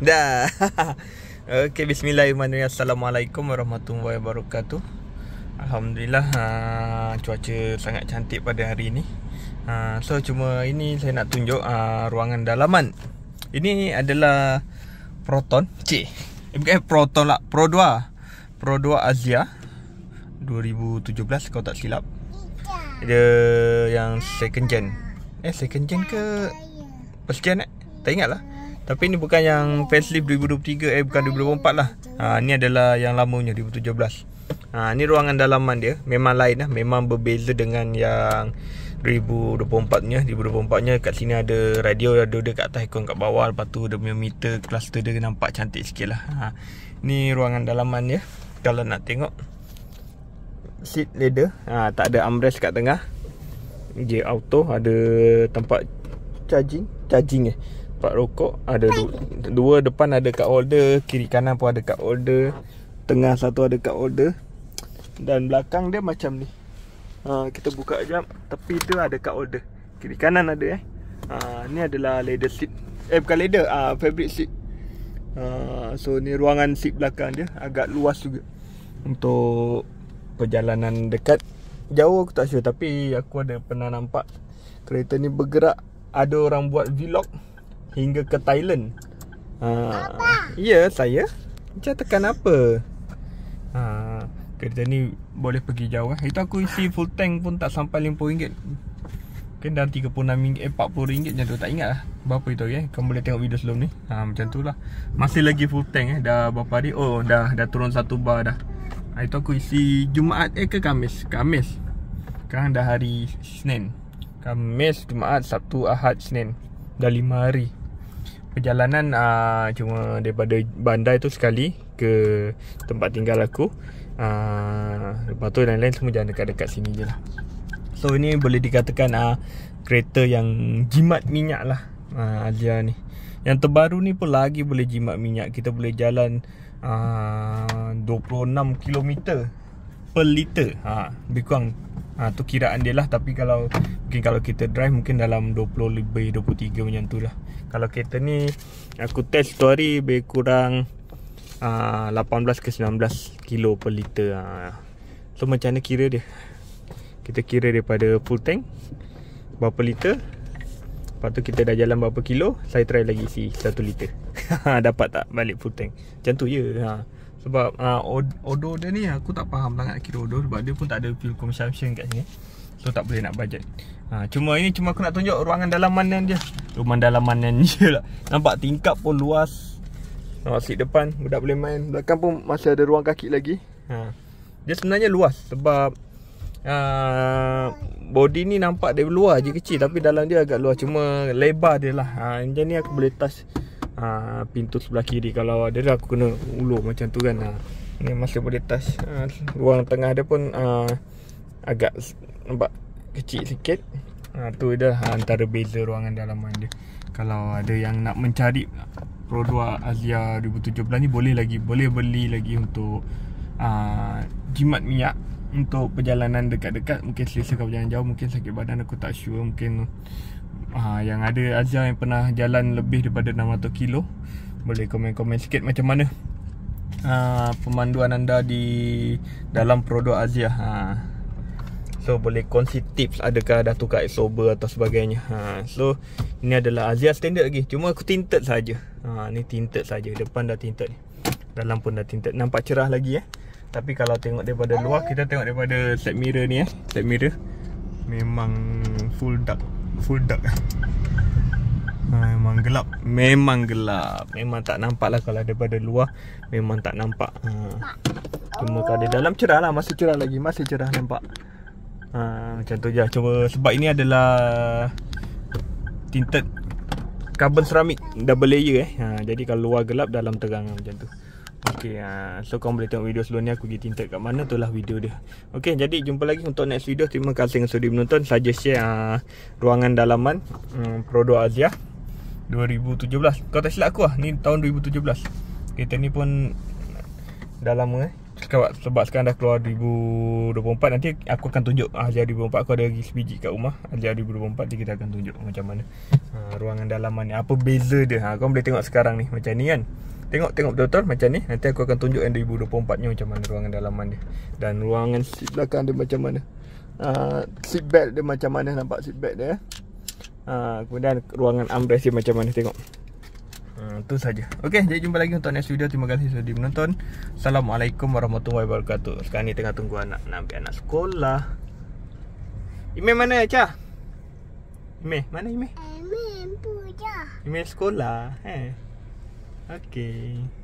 Dah. Okey, bismillahirrahmanirrahim. Assalamualaikum warahmatullahi wabarakatuh. Alhamdulillah uh, cuaca sangat cantik pada hari ini. Uh, so cuma ini saya nak tunjuk uh, ruangan dalaman. Ini adalah Proton. Cik. Eh, bukan Proton lah, Pro 2. Pro 2 Asia 2017 kalau tak silap. Dia yang second gen. Eh second gen ke? First gen eh? Tak ingatlah. Tapi ni bukan yang facelift 2023 eh bukan 2024 lah. Ha ni adalah yang lamanya 2017. Ha ni ruangan dalaman dia memang lain lah memang berbeza dengan yang 2024 nya 2024 nya kat sini ada radio ada dia kat atas ikon kat bawah lepas tu ada punya meter cluster dia nampak cantik sikit lah ha. ni ruangan dalaman dia kalau nak tengok seat leather ha, tak ada armrest kat tengah dia auto ada tempat charging charging eh tempat rokok ada dua, dua depan ada kat holder, kiri kanan pun ada kat holder, tengah satu ada kat holder. Dan belakang dia macam ni. Ha, kita buka jap, tepi tu ada kat holder. Kiri kanan ada eh. Ha, ni adalah leather seat. Eh bukan leather, ha, fabric seat. Ha, so ni ruangan seat belakang dia agak luas juga. Untuk perjalanan dekat jauh aku tak sure tapi aku ada pernah nampak kereta ni bergerak ada orang buat vlog hingga ke Thailand. Ha. Apa? Ya, saya. Macam tekan apa? Ha. Kereta ni boleh pergi jauh. Eh. Itu aku isi full tank pun tak sampai RM50. Mungkin dah RM36, eh RM40 macam tu. Tak ingat lah. Berapa itu ya? Eh? Kamu boleh tengok video sebelum ni. Ha, macam tu lah. Masih lagi full tank eh. Dah berapa hari? Oh, dah dah turun satu bar dah. Ha, itu aku isi Jumaat eh ke Kamis? Kamis. Sekarang dah hari Senin. Kamis, Jumaat, Sabtu, Ahad, Senin. Dah lima hari perjalanan uh, cuma daripada bandar tu sekali ke tempat tinggal aku uh, lepas tu lain-lain semua jalan dekat-dekat sini je lah so ini boleh dikatakan uh, kereta yang jimat minyak lah uh, Alia ni yang terbaru ni pun lagi boleh jimat minyak kita boleh jalan uh, 26km per liter ha lebih kurang ha tu kiraan dia lah tapi kalau mungkin kalau kita drive mungkin dalam 20 lebih 23 macam tu lah kalau kereta ni aku test tu hari lebih kurang ha, 18 ke 19 kilo per liter ha. so macam mana kira dia kita kira daripada full tank berapa liter Lepas tu kita dah jalan berapa kilo Saya try lagi isi 1 liter ha, Dapat tak balik full tank Macam tu je yeah. ha. Sebab uh, odor dia ni aku tak faham sangat kira odor sebab dia pun tak ada fuel consumption kat sini. So tak boleh nak budget. Ha, cuma ini cuma aku nak tunjuk ruangan dalaman yang dia. Ruangan dalaman ni dia lah. Nampak tingkap pun luas. Nampak seat depan budak boleh main. Belakang pun masih ada ruang kaki lagi. Ha. Dia sebenarnya luas sebab uh, body ni nampak dia luar je kecil tapi dalam dia agak luas. Cuma lebar dia lah. Ha, yang ni aku boleh touch uh, pintu sebelah kiri kalau ada aku kena ulur macam tu kan uh. ni masih boleh touch ha, uh, ruang tengah dia pun uh, agak nampak kecil sikit uh, tu dia uh, antara beza ruangan dalaman dia kalau ada yang nak mencari Pro 2 Azia 2017 ni boleh lagi boleh beli lagi untuk uh, jimat minyak untuk perjalanan dekat-dekat mungkin selesa kau perjalanan jauh mungkin sakit badan aku tak sure mungkin uh, Yang ada Azhar yang pernah jalan lebih daripada 600 kilo Boleh komen-komen sikit macam mana uh, Pemanduan anda di dalam produk Azhar uh. So boleh kongsi tips adakah dah tukar exober atau sebagainya ha, So ini adalah Azia standard lagi Cuma aku tinted saja. Ha, ni tinted saja. depan dah tinted ni Dalam pun dah tinted Nampak cerah lagi eh Tapi kalau tengok daripada luar Kita tengok daripada set mirror ni eh Set mirror Memang full dark Full dark ah, Memang gelap Memang gelap Memang tak nampak lah Kalau daripada luar Memang tak nampak ha. Cuma oh. kalau dalam cerah lah Masih cerah lagi Masih cerah nampak ha, Macam tu je Cuba Sebab ini adalah Tinted Carbon ceramic Double layer eh ha, Jadi kalau luar gelap Dalam terang lah Macam tu Okay, uh, ah, so korang boleh tengok video sebelum ni aku pergi tinted kat mana tu lah video dia Okay, jadi jumpa lagi untuk next video Terima kasih yang sudah menonton Saja share uh, ruangan dalaman um, Prodo Asia 2017 Kau tak silap aku lah, ni tahun 2017 Kita ni pun dah lama eh sebab, sebab sekarang dah keluar 2024 Nanti aku akan tunjuk ah, Azia 2024 Aku ada lagi sebiji kat rumah Azia 2024 Jadi kita akan tunjuk macam mana uh, Ruangan dalaman ni Apa beza dia ha, Kau boleh tengok sekarang ni Macam ni kan Tengok tengok betul-betul macam ni Nanti aku akan tunjuk yang 2024 ni macam mana ruangan dalaman dia Dan ruangan seat belakang dia macam mana uh, Seat belt dia macam mana nampak seat belt dia uh, Kemudian ruangan armrest dia macam mana tengok Itu ah, uh, saja. Ok jadi jumpa lagi untuk next video Terima kasih sudah menonton Assalamualaikum warahmatullahi wabarakatuh Sekarang ni tengah tunggu anak Nampak anak sekolah Imeh mana ya Cah? Imeh mana Imeh? Imeh pun Cah Imeh sekolah eh? Okay.